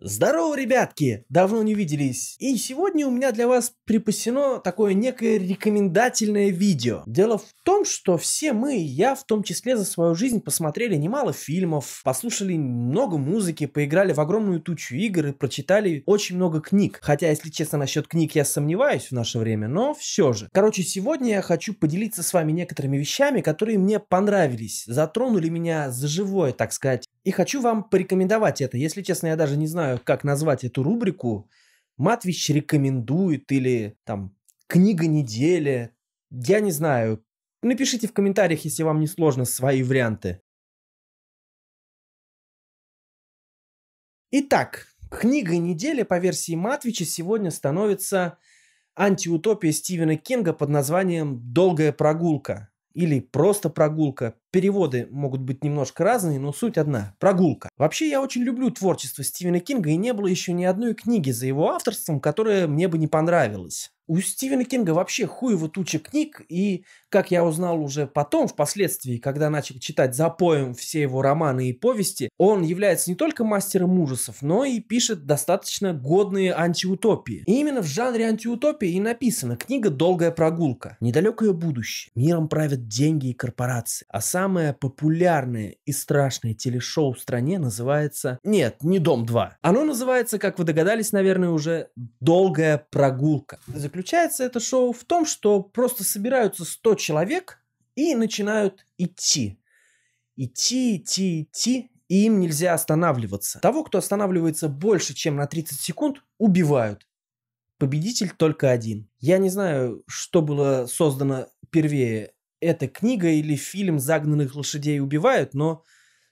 Здорово, ребятки! Давно не виделись. И сегодня у меня для вас припасено такое некое рекомендательное видео. Дело в том, что все мы, я в том числе за свою жизнь, посмотрели немало фильмов, послушали много музыки, поиграли в огромную тучу игр и прочитали очень много книг. Хотя, если честно, насчет книг я сомневаюсь в наше время, но все же. Короче, сегодня я хочу поделиться с вами некоторыми вещами, которые мне понравились, затронули меня за живое, так сказать. И хочу вам порекомендовать это. Если честно, я даже не знаю, как назвать эту рубрику. Матвич рекомендует или там книга недели. Я не знаю. Напишите в комментариях, если вам не сложно, свои варианты. Итак, книга недели по версии Матвича сегодня становится антиутопия Стивена Кинга под названием «Долгая прогулка» или просто «Прогулка». Переводы могут быть немножко разные, но суть одна – прогулка. Вообще, я очень люблю творчество Стивена Кинга, и не было еще ни одной книги за его авторством, которая мне бы не понравилась. У Стивена Кинга вообще хуево туча книг, и, как я узнал уже потом, впоследствии, когда начал читать за поем все его романы и повести, он является не только мастером ужасов, но и пишет достаточно годные антиутопии. И именно в жанре антиутопии и написана книга «Долгая прогулка». Недалекое будущее. Миром правят деньги и корпорации, а сам самое популярное и страшное телешоу в стране называется... Нет, не «Дом-2». Оно называется, как вы догадались, наверное, уже «Долгая прогулка». Заключается это шоу в том, что просто собираются 100 человек и начинают идти. Идти, идти, идти, и им нельзя останавливаться. Того, кто останавливается больше, чем на 30 секунд, убивают. Победитель только один. Я не знаю, что было создано первее, эта книга или фильм «Загнанных лошадей убивают», но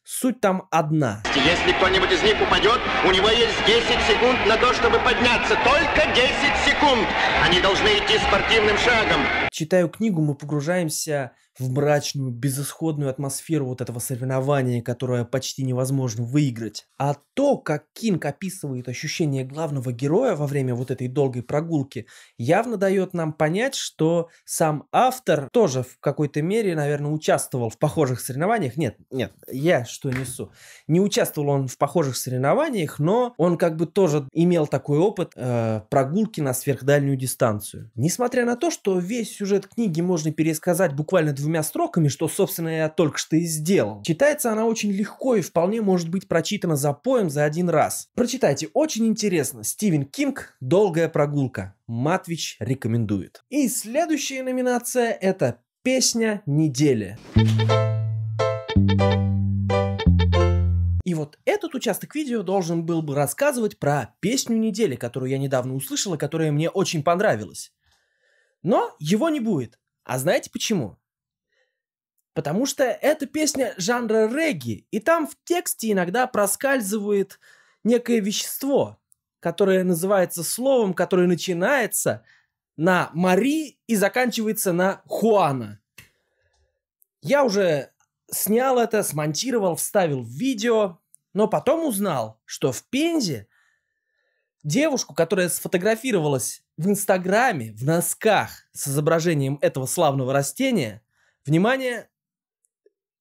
суть там одна. Если кто-нибудь из них упадет, у него есть 10 секунд на то, чтобы подняться. Только 10 секунд! Они должны идти спортивным шагом читаю книгу, мы погружаемся в мрачную, безысходную атмосферу вот этого соревнования, которое почти невозможно выиграть. А то, как Кинг описывает ощущение главного героя во время вот этой долгой прогулки, явно дает нам понять, что сам автор тоже в какой-то мере, наверное, участвовал в похожих соревнованиях. Нет, нет, я что несу. Не участвовал он в похожих соревнованиях, но он как бы тоже имел такой опыт э, прогулки на сверхдальнюю дистанцию. Несмотря на то, что весь сюжет сюжет книги можно пересказать буквально двумя строками, что, собственно, я только что и сделал. Читается она очень легко и вполне может быть прочитана за поем за один раз. Прочитайте, очень интересно. Стивен Кинг «Долгая прогулка». Матвич рекомендует. И следующая номинация – это «Песня недели». И вот этот участок видео должен был бы рассказывать про песню недели, которую я недавно услышал и которая мне очень понравилась. Но его не будет. А знаете почему? Потому что это песня жанра регги, и там в тексте иногда проскальзывает некое вещество, которое называется словом, которое начинается на Мари и заканчивается на Хуана. Я уже снял это, смонтировал, вставил в видео, но потом узнал, что в Пензе девушку, которая сфотографировалась в Инстаграме в носках с изображением этого славного растения, внимание,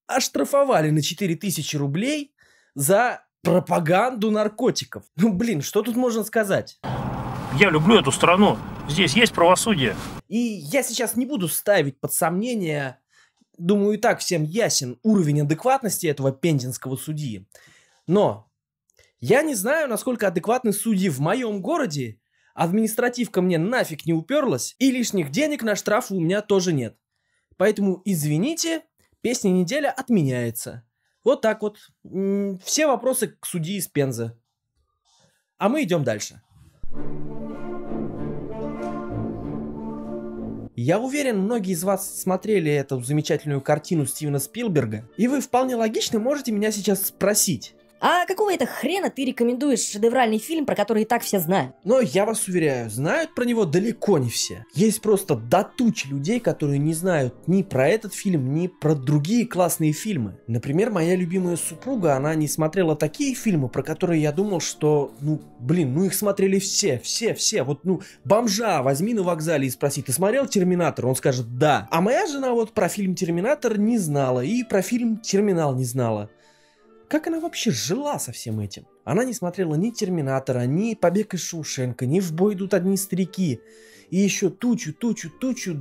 оштрафовали на 4000 рублей за пропаганду наркотиков. Ну, блин, что тут можно сказать? Я люблю эту страну. Здесь есть правосудие. И я сейчас не буду ставить под сомнение, думаю, и так всем ясен уровень адекватности этого пензенского судьи. Но я не знаю, насколько адекватны судьи в моем городе административка мне нафиг не уперлась, и лишних денег на штраф у меня тоже нет. Поэтому, извините, песня неделя отменяется. Вот так вот. Все вопросы к судьи из Пензы. А мы идем дальше. Я уверен, многие из вас смотрели эту замечательную картину Стивена Спилберга, и вы вполне логично можете меня сейчас спросить, а какого это хрена ты рекомендуешь шедевральный фильм, про который и так все знают? Но я вас уверяю, знают про него далеко не все. Есть просто до тучи людей, которые не знают ни про этот фильм, ни про другие классные фильмы. Например, моя любимая супруга, она не смотрела такие фильмы, про которые я думал, что, ну, блин, ну их смотрели все, все, все. Вот, ну, бомжа возьми на вокзале и спроси, ты смотрел «Терминатор»? Он скажет «да». А моя жена вот про фильм «Терминатор» не знала и про фильм «Терминал» не знала. Как она вообще жила со всем этим? Она не смотрела ни Терминатора, ни Побег из Шушенко, ни В бой идут одни старики. И еще тучу, тучу, тучу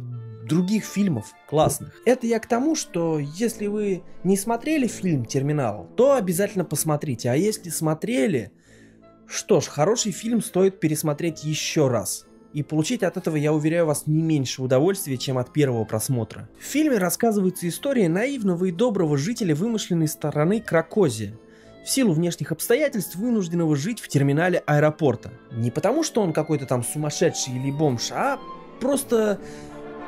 других фильмов классных. Это я к тому, что если вы не смотрели фильм «Терминал», то обязательно посмотрите. А если смотрели, что ж, хороший фильм стоит пересмотреть еще раз и получить от этого, я уверяю вас, не меньше удовольствия, чем от первого просмотра. В фильме рассказывается история наивного и доброго жителя вымышленной стороны Кракозия, в силу внешних обстоятельств вынужденного жить в терминале аэропорта. Не потому, что он какой-то там сумасшедший или бомж, а просто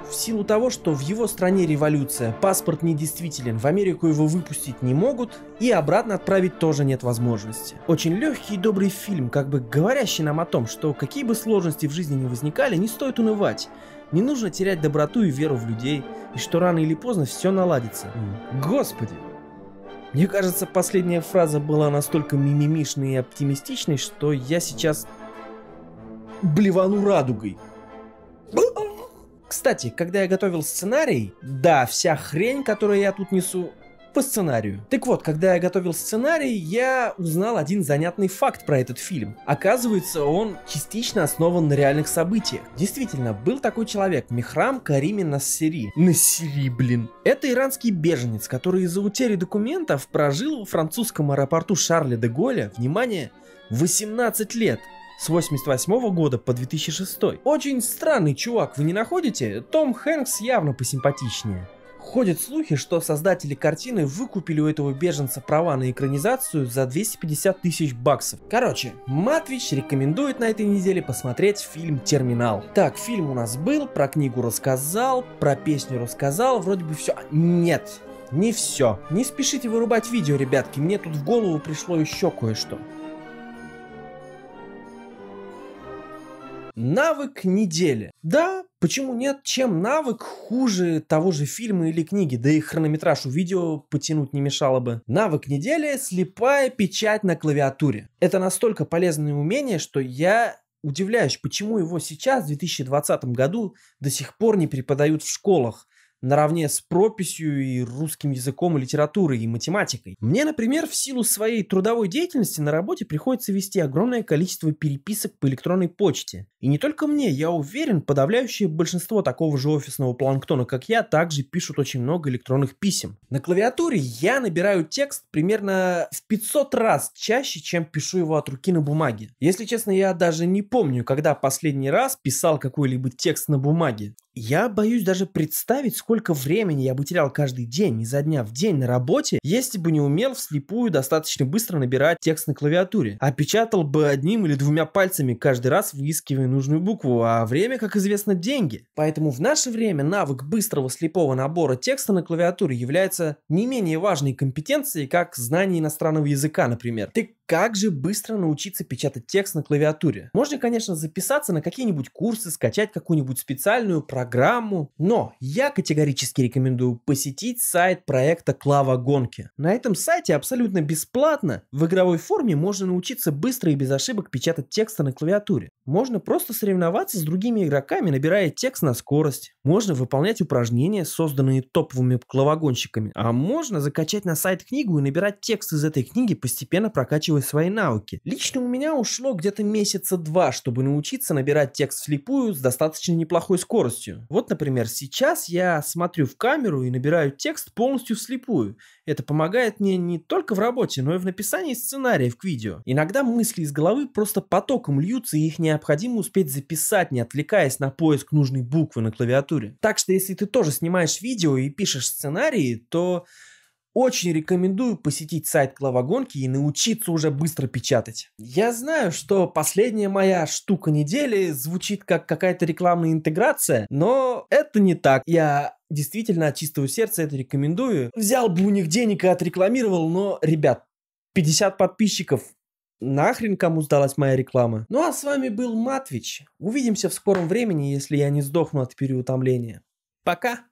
в силу того, что в его стране революция, паспорт недействителен, в Америку его выпустить не могут и обратно отправить тоже нет возможности. Очень легкий и добрый фильм, как бы говорящий нам о том, что какие бы сложности в жизни не возникали, не стоит унывать. Не нужно терять доброту и веру в людей, и что рано или поздно все наладится. Господи! Мне кажется, последняя фраза была настолько мимимишной и оптимистичной, что я сейчас блевану радугой. Кстати, когда я готовил сценарий, да, вся хрень, которую я тут несу, по сценарию. Так вот, когда я готовил сценарий, я узнал один занятный факт про этот фильм. Оказывается, он частично основан на реальных событиях. Действительно, был такой человек, Михрам Карими Нассери. Нассери, блин. Это иранский беженец, который из-за утери документов прожил в французском аэропорту Шарля де Голля, внимание, 18 лет с 88 года по 2006. Очень странный чувак, вы не находите? Том Хэнкс явно посимпатичнее. Ходят слухи, что создатели картины выкупили у этого беженца права на экранизацию за 250 тысяч баксов. Короче, Матвич рекомендует на этой неделе посмотреть фильм «Терминал». Так, фильм у нас был, про книгу рассказал, про песню рассказал, вроде бы все. Нет, не все. Не спешите вырубать видео, ребятки, мне тут в голову пришло еще кое-что. Навык недели. Да, почему нет? Чем навык хуже того же фильма или книги? Да и хронометраж у видео потянуть не мешало бы. Навык недели – слепая печать на клавиатуре. Это настолько полезное умение, что я удивляюсь, почему его сейчас, в 2020 году, до сих пор не преподают в школах наравне с прописью и русским языком, и литературой, и математикой. Мне, например, в силу своей трудовой деятельности на работе приходится вести огромное количество переписок по электронной почте. И не только мне, я уверен, подавляющее большинство такого же офисного планктона, как я, также пишут очень много электронных писем. На клавиатуре я набираю текст примерно в 500 раз чаще, чем пишу его от руки на бумаге. Если честно, я даже не помню, когда последний раз писал какой-либо текст на бумаге. Я боюсь даже представить, сколько времени я бы терял каждый день, изо дня в день на работе, если бы не умел вслепую достаточно быстро набирать текст на клавиатуре, а печатал бы одним или двумя пальцами каждый раз, выискивая нужную букву, а время, как известно, деньги. Поэтому в наше время навык быстрого слепого набора текста на клавиатуре является не менее важной компетенцией, как знание иностранного языка, например. Ты как же быстро научиться печатать текст на клавиатуре? Можно, конечно, записаться на какие-нибудь курсы, скачать какую-нибудь специальную программу, но я категорически рекомендую посетить сайт проекта Клава Гонки. На этом сайте абсолютно бесплатно в игровой форме можно научиться быстро и без ошибок печатать тексты на клавиатуре. Можно просто соревноваться с другими игроками, набирая текст на скорость. Можно выполнять упражнения, созданные топовыми клавогонщиками. А можно закачать на сайт книгу и набирать текст из этой книги, постепенно прокачивая прокачиваю свои навыки. Лично у меня ушло где-то месяца два, чтобы научиться набирать текст вслепую с достаточно неплохой скоростью. Вот, например, сейчас я смотрю в камеру и набираю текст полностью вслепую. Это помогает мне не только в работе, но и в написании сценариев к видео. Иногда мысли из головы просто потоком льются, и их необходимо успеть записать, не отвлекаясь на поиск нужной буквы на клавиатуре. Так что если ты тоже снимаешь видео и пишешь сценарии, то очень рекомендую посетить сайт Клавогонки и научиться уже быстро печатать. Я знаю, что последняя моя штука недели звучит как какая-то рекламная интеграция, но это не так. Я действительно от чистого сердца это рекомендую. Взял бы у них денег и отрекламировал, но, ребят, 50 подписчиков. Нахрен кому сдалась моя реклама. Ну а с вами был Матвич. Увидимся в скором времени, если я не сдохну от переутомления. Пока!